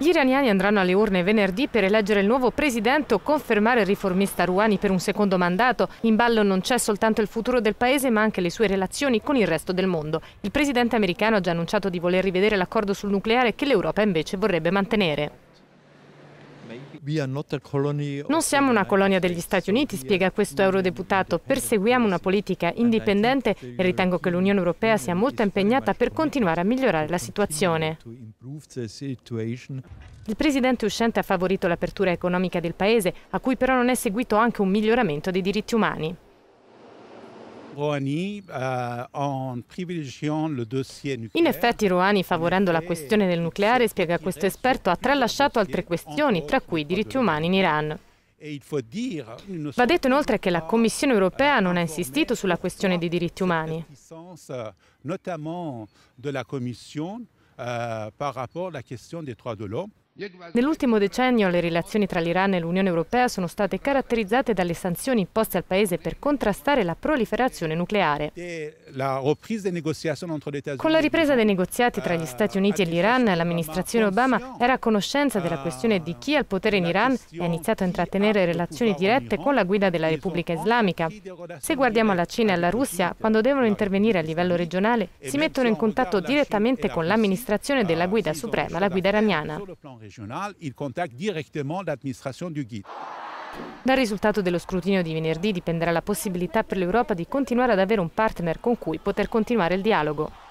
Gli iraniani andranno alle urne venerdì per eleggere il nuovo presidente o confermare il riformista Rouhani per un secondo mandato. In ballo non c'è soltanto il futuro del paese ma anche le sue relazioni con il resto del mondo. Il presidente americano ha già annunciato di voler rivedere l'accordo sul nucleare che l'Europa invece vorrebbe mantenere. Non siamo una colonia degli Stati Uniti, spiega questo eurodeputato. Perseguiamo una politica indipendente e ritengo che l'Unione Europea sia molto impegnata per continuare a migliorare la situazione. Il presidente uscente ha favorito l'apertura economica del paese, a cui però non è seguito anche un miglioramento dei diritti umani. Eh, in effetti Rouhani, favorendo la questione del nucleare, spiega questo esperto, ha tralasciato altre questioni, tra cui i diritti umani in Iran. Va detto inoltre che la Commissione europea non ha insistito sulla questione dei diritti umani. Notamment della Commissione, euh, per par rapport à la question des droits de Nell'ultimo decennio le relazioni tra l'Iran e l'Unione Europea sono state caratterizzate dalle sanzioni imposte al Paese per contrastare la proliferazione nucleare. Con la ripresa dei negoziati tra gli Stati Uniti e l'Iran, l'amministrazione Obama era a conoscenza della questione di chi ha il potere in Iran e ha iniziato a intrattenere relazioni dirette con la guida della Repubblica Islamica. Se guardiamo alla Cina e alla Russia, quando devono intervenire a livello regionale, si mettono in contatto direttamente con l'amministrazione della ah, guida suprema, la guida iraniana régionale, il contacte directement l'administration du guide. Dal risultato dello scrutinio di venerdì dipenderà la possibilità per l'Europa di continuare ad avere un partner con cui poter continuare il dialogo.